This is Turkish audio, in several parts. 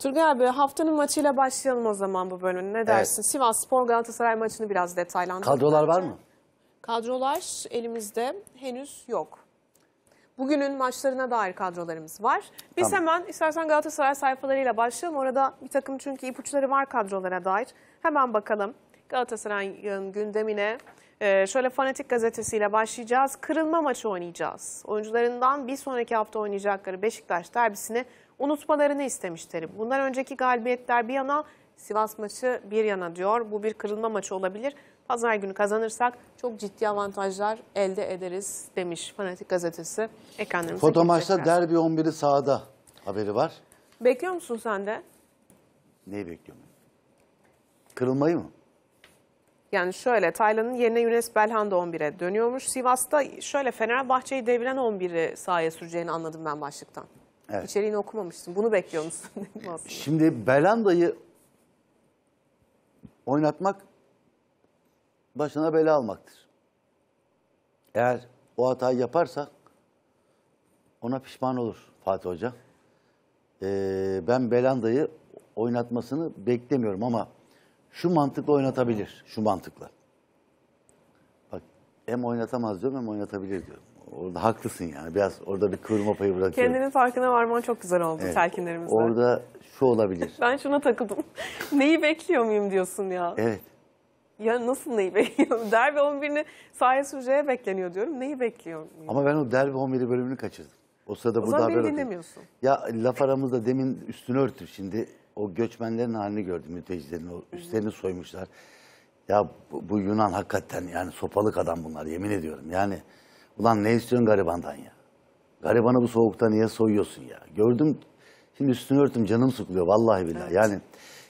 Turgay abi haftanın maçıyla başlayalım o zaman bu bölümün. Ne dersin? Evet. Sivas Spor Galatasaray maçını biraz detaylandıralım. Kadrolar var mı? Kadrolar elimizde henüz yok. Bugünün maçlarına dair kadrolarımız var. Biz tamam. hemen istersen Galatasaray sayfalarıyla başlayalım. Orada bir takım çünkü ipuçları var kadrolara dair. Hemen bakalım Galatasaray'ın gündemine. Ee, şöyle Fanatik gazetesiyle başlayacağız. Kırılma maçı oynayacağız. Oyuncularından bir sonraki hafta oynayacakları Beşiktaş derbisini unutmalarını istemiştir. Bundan önceki galibiyetler bir yana Sivas maçı bir yana diyor. Bu bir kırılma maçı olabilir. Pazar günü kazanırsak çok ciddi avantajlar elde ederiz demiş Fanatik Gazetesi. Ekranlarımıza Foto maçta derbi 11'i sahada haberi var. Bekliyor musun sen de? Neyi bekliyorum? Kırılmayı mı? Yani şöyle Taylan'ın yerine Yunus Belhanda 11'e dönüyormuş. Sivas'ta şöyle Fenerbahçe'yi deviren 11'i sahaya süreceğini anladım ben başlıktan. Evet. İçeriğini okumamışsın. Bunu bekliyor musun? Şimdi Belanda'yı oynatmak başına bela almaktır. Eğer o hatayı yaparsa ona pişman olur Fatih Hoca. Ee, ben Belanda'yı oynatmasını beklemiyorum ama şu mantıkla oynatabilir. Şu mantıkla. Bak hem oynatamaz diyorum hem oynatabilir diyorum. Orada haklısın yani. Biraz orada bir kırma payı bırakıyorum. Kendinin farkına varman çok güzel oldu evet, telkinlerimizde. Orada şu olabilir. ben şuna takıldım. neyi bekliyor muyum diyorsun ya. Evet. Ya nasıl neyi bekliyorum? Derbi 11'ini sahaya süreceğe bekleniyor diyorum. Neyi bekliyorum? Ama ben o derbi 11'i bölümünü kaçırdım. O sırada o burada haber dinlemiyorsun. Ya laf aramızda demin üstünü örtüp şimdi o göçmenlerin halini gördüm. Mültecilerin o üstlerini soymuşlar. Ya bu, bu Yunan hakikaten yani sopalık adam bunlar yemin ediyorum. Yani Ulan ne istiyorsun garibandan ya? Garibanı bu soğukta niye soyuyorsun ya? Gördüm şimdi üstünü örtüm canım sıkılıyor vallahi billahi. Evet. Yani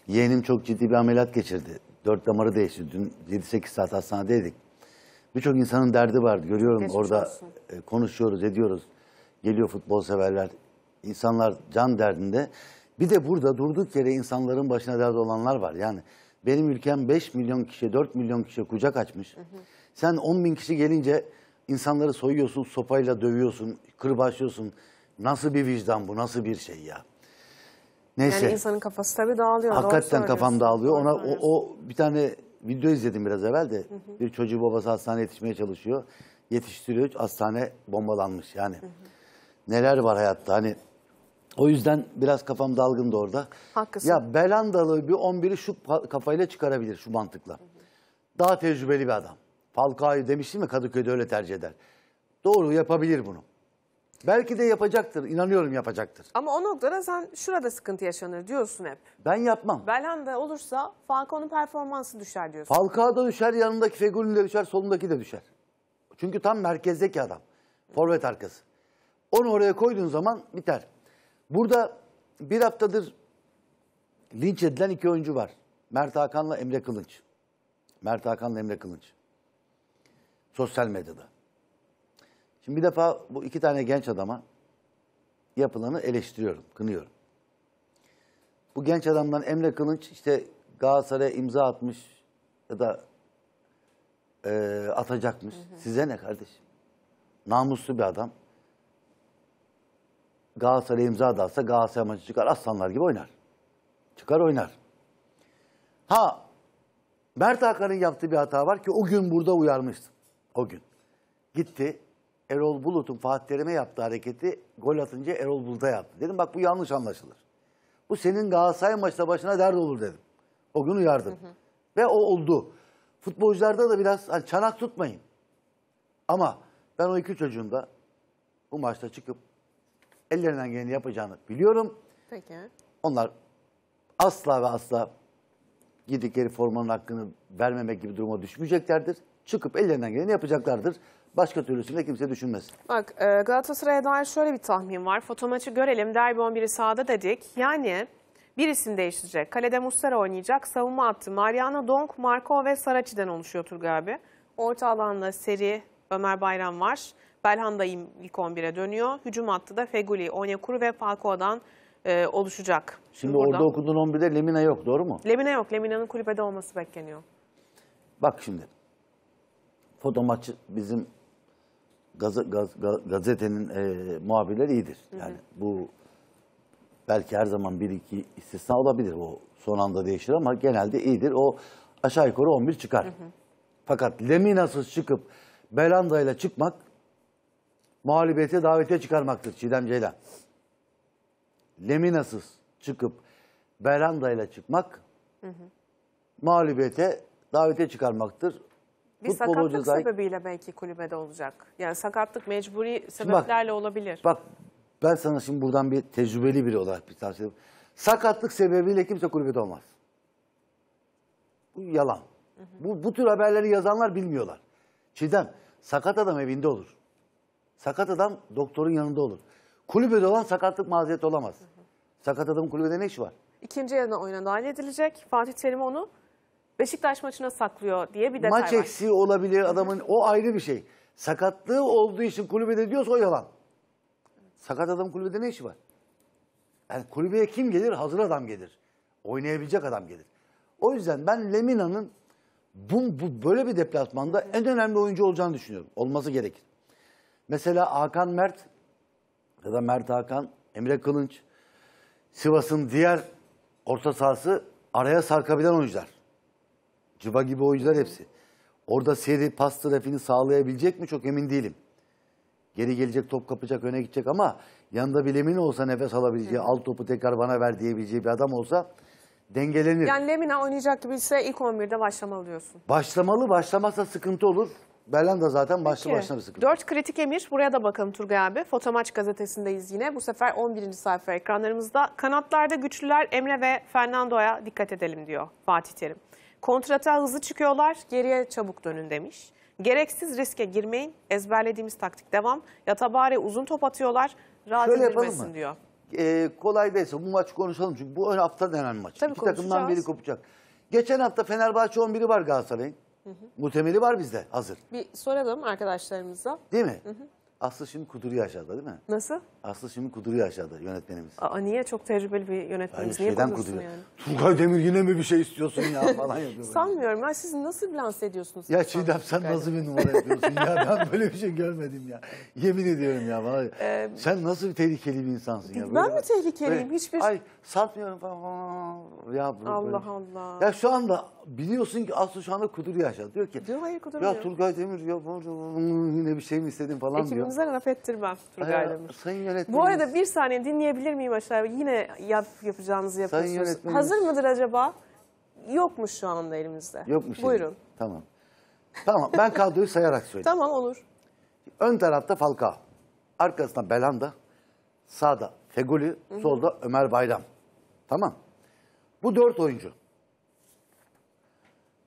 yeğenim çok ciddi bir ameliyat geçirdi. Dört damarı değişti. Dün 7-8 saat hastanedeydik. Birçok insanın derdi vardı. Görüyorum Geçmiş orada E, konuşuyoruz, ediyoruz. Geliyor futbol severler. İnsanlar can derdinde. Bir de burada durduk yere insanların başına derdi olanlar var. Yani benim ülkem 5 milyon kişi, 4 milyon kişi kucak açmış. Hı hı. Sen 10 bin kişi gelince İnsanları soyuyorsun, sopayla dövüyorsun, kırbaçlıyorsun. Nasıl bir vicdan bu, nasıl bir şey ya? Neyse. Yani insanın kafası tabii dağılıyor. Hakikaten kafam dağılıyor. Ona o, o bir tane video izledim biraz evvel de. Hı hı. Bir çocuğu babası hastaneye yetişmeye çalışıyor. Yetiştiriyor. Hastane bombalanmış yani. Hı hı. Neler var hayatta hani. O yüzden biraz kafam dalgındı orada. Haklısın. Ya Belandalı bir 11'i şu kafayla çıkarabilir şu mantıkla. Hı hı. Daha tecrübeli bir adam. Falcao'yu demiştim mi Kadıköy'de öyle tercih eder. Doğru yapabilir bunu. Belki de yapacaktır. İnanıyorum yapacaktır. Ama o noktada sen şurada sıkıntı yaşanır diyorsun hep. Ben yapmam. Belhanda olursa Falcao'nun performansı düşer diyorsun. Falcao da düşer, yanındaki Fegül'ün de düşer, solundaki de düşer. Çünkü tam merkezdeki adam. Forvet arkası. Onu oraya koyduğun zaman biter. Burada bir haftadır linç edilen iki oyuncu var. Mert Hakan'la Emre Kılınç. Mert Hakan'la Emre Kılınç. Sosyal medyada. Şimdi bir defa bu iki tane genç adama yapılanı eleştiriyorum, kınıyorum. Bu genç adamdan Emre Kılınç işte Galatasaray'a imza atmış ya da e, atacakmış. Hı hı. Size ne kardeşim? Namuslu bir adam. Galatasaray'a imza da atsa Galatasaray maçı çıkar. Aslanlar gibi oynar. Çıkar oynar. Ha Mert Hakan'ın yaptığı bir hata var ki o gün burada uyarmıştım. O gün. Gitti Erol Bulut'un Fatih Terim'e yaptığı hareketi gol atınca Erol Bulut'a yaptı. Dedim bak bu yanlış anlaşılır. Bu senin Galatasaray maçta başına dert olur dedim. O gün uyardım. Hı hı. Ve o oldu. Futbolcularda da biraz hani çanak tutmayın. Ama ben o iki çocuğun bu maçta çıkıp ellerinden geleni yapacağını biliyorum. Peki. Onlar asla ve asla gidikleri formanın hakkını vermemek gibi duruma düşmeyeceklerdir çıkıp ellerinden geleni yapacaklardır. Başka türlüsünde kimse düşünmez. Bak e, Galatasaray'a dair şöyle bir tahmin var. Foto maçı görelim. Derbi 11'i sağda dedik. Yani birisini değişecek. Kalede Muslera oynayacak. Savunma attı. Mariano Donk, Marco ve Saraçi'den oluşuyor Turgay abi. Orta alanda Seri, Ömer Bayram var. Belhanda ilk 11'e dönüyor. Hücum attı da Feguli, Onyekuru ve Falcao'dan e, oluşacak. Şimdi Buradan. orada okuduğun 11'de Lemina yok doğru mu? Lemina yok. Lemina'nın kulübede olması bekleniyor. Bak şimdi foto maçı bizim gaz, gaz, gazetenin e, muhabirleri iyidir. Yani hı hı. bu belki her zaman bir iki istisna olabilir. O son anda değişir ama genelde iyidir. O aşağı yukarı 11 çıkar. Hı hı. Fakat Lemina'sız çıkıp Belanda ile çıkmak mağlubiyete davete çıkarmaktır Çiğdem Ceylan. Lemina'sız çıkıp Belanda ile çıkmak hı hı. mağlubiyete davete çıkarmaktır. Bir sakatlık hocadan... sebebiyle belki kulübede olacak. Yani sakatlık mecburi sebeplerle bak, olabilir. Bak ben sana şimdi buradan bir tecrübeli biri olarak bir tavsiye edeyim. Sakatlık sebebiyle kimse kulübede olmaz. Bu yalan. Hı hı. Bu, bu tür haberleri yazanlar bilmiyorlar. Çiğdem, sakat adam evinde olur. Sakat adam doktorun yanında olur. Kulübede olan sakatlık mazereti olamaz. Hı hı. Sakat adamın kulübede ne işi var? İkinci yarına oyuna dahil edilecek. Fatih Terim onu Beşiktaş maçına saklıyor diye bir detay Maç var. eksiği olabilir adamın o ayrı bir şey. Sakatlığı olduğu için kulübede diyorsa o yalan. Sakat adam kulübede ne işi var? Yani kulübeye kim gelir? Hazır adam gelir. Oynayabilecek adam gelir. O yüzden ben Lemina'nın bu, bu böyle bir deplasmanda en önemli oyuncu olacağını düşünüyorum. Olması gerekir. Mesela Hakan Mert ya da Mert Hakan, Emre Kılınç, Sivas'ın diğer orta sahası araya sarkabilen oyuncular. Cıva gibi oyuncular hepsi. Orada seri pas trafiğini sağlayabilecek mi çok emin değilim. Geri gelecek top kapacak öne gidecek ama yanında bilemin olsa nefes alabileceği alt topu tekrar bana ver diyebileceği bir adam olsa dengelenir. Yani Lemina oynayacak gibi ise ilk 11'de başlamalı diyorsun. Başlamalı başlamazsa sıkıntı olur. Berlanda zaten başlı Peki. başına bir sıkıntı. Dört kritik emir. Buraya da bakalım Turgay abi. Fotomaç gazetesindeyiz yine. Bu sefer 11. sayfa ekranlarımızda. Kanatlarda güçlüler Emre ve Fernando'ya dikkat edelim diyor Fatih Terim. Kontrata hızlı çıkıyorlar, geriye çabuk dönün demiş. Gereksiz riske girmeyin, ezberlediğimiz taktik devam. Yatabari uzun top atıyorlar, razı Şöyle diyor. Ee, kolay değilse bu maç konuşalım çünkü bu ön hafta denen maç. Tabii İki takımdan biri kopacak. Geçen hafta Fenerbahçe 11'i var Galatasaray'ın. Muhtemeli var bizde hazır. Bir soralım arkadaşlarımıza. Değil mi? Hı hı. Aslı şimdi kuduru aşağıda değil mi? Nasıl? Aslı şimdi kuduruyor aşağıda yönetmenimiz. Aa, niye? Çok tecrübeli bir yönetmenimiz. Hayır, niye kuduruyor? yani? Turgay Demir yine mi bir şey istiyorsun ya falan yapıyor. Sanmıyorum. Ben siz nasıl lanse ediyorsunuz? Ya Çiğdem sen Galiba. nasıl bir numara yapıyorsun ya? Ben böyle bir şey görmedim ya. Yemin ediyorum ya. Bana. Ee, sen nasıl bir tehlikeli bir insansın ya? Böyle ben mi tehlikeliyim? Böyle, Hiçbir... Ay satmıyorum falan. Ya, böyle, Allah böyle. Allah. Ya şu anda biliyorsun ki Aslı şu anda kuduruyor aşağıda. Diyor ki. Diyor hayır kuduruyor. Ya Turgay Demir ya, yine bir şey mi istedin falan Ekibimize diyor. Ekibimize laf ettirmem Turgay Demir. Sayın ya yönetmenimiz... Bu arada bir saniye dinleyebilir miyim aşağıya? Yine yap, yapacağınızı yapıyorsunuz. Sayın yönetmenimiz... Hazır mıdır acaba? Yokmuş şu anda elimizde. Yokmuş. Buyurun. Elimizde. Tamam. Tamam ben kadroyu sayarak söyleyeyim. Tamam olur. Ön tarafta Falcao. Arkasında Belanda. Sağda Fegoli, Solda Ömer Bayram. Tamam. Bu dört oyuncu.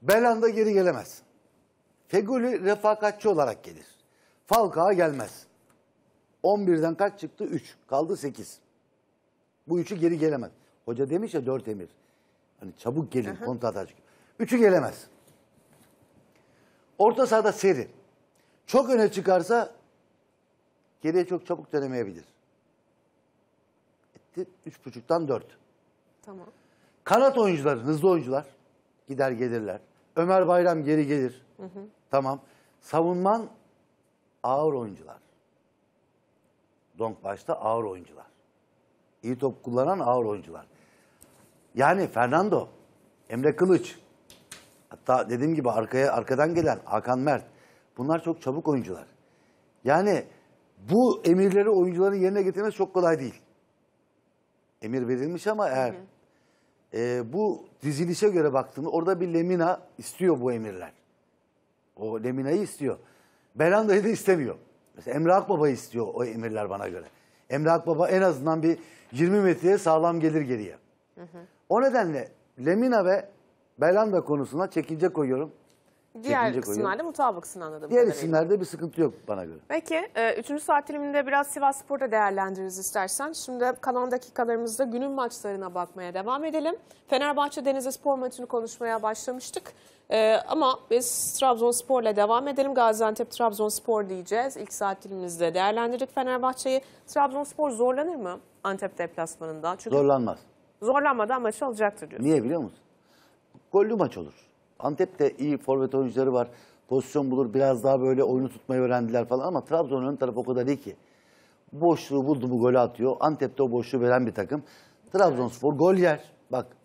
Belanda geri gelemez. Fegoli refakatçi olarak gelir. Falcao gelmez. 11'den kaç çıktı? 3. Kaldı 8. Bu 3'ü geri gelemez. Hoca demiş ya 4 emir. Hani çabuk gelin kontrata çıkın. 3'ü gelemez. Orta sahada seri. Çok öne çıkarsa geriye çok çabuk dönemeyebilir. Etti 3.5'tan 4. Tamam. Kanat oyuncular, hızlı oyuncular gider gelirler. Ömer Bayram geri gelir. Hı hı. Tamam. Savunman ağır oyuncular. Donk başta ağır oyuncular. İyi top kullanan ağır oyuncular. Yani Fernando, Emre Kılıç, hatta dediğim gibi arkaya arkadan gelen Hakan Mert. Bunlar çok çabuk oyuncular. Yani bu emirleri oyuncuların yerine getirmesi çok kolay değil. Emir verilmiş ama eğer e, bu dizilişe göre baktığımda orada bir Lemina istiyor bu emirler. O Lemina'yı istiyor. Belanda'yı da istemiyor. Mesela Emre Akbaba istiyor o emirler bana göre. Emre Akbaba en azından bir 20 metreye sağlam gelir geriye. Hı hı. O nedenle Lemina ve Belanda konusuna çekince koyuyorum. Diğer Çekilecek o yok. anladım. Diğer isimlerde bir sıkıntı yok bana göre. Peki, e, üçüncü saat diliminde biraz Sivas Spor'da değerlendiririz istersen. Şimdi kalan dakikalarımızda günün maçlarına bakmaya devam edelim. Fenerbahçe Denizli Spor maçını konuşmaya başlamıştık. E, ama biz Trabzonspor'la devam edelim. Gaziantep Trabzonspor diyeceğiz. İlk saat dilimizde değerlendirdik Fenerbahçe'yi. Trabzonspor zorlanır mı Antep deplasmanında? Çünkü Zorlanmaz. zorlanmadan maçı alacaktır diyorsun. Niye biliyor musun? Gollü maç olur. Antep'te iyi forvet oyuncuları var. Pozisyon bulur. Biraz daha böyle oyunu tutmayı öğrendiler falan ama Trabzon'un ön tarafı o kadar iyi ki. Boşluğu buldu mu golü atıyor. Antep'te o boşluğu veren bir takım. Trabzonspor gol yer. Bak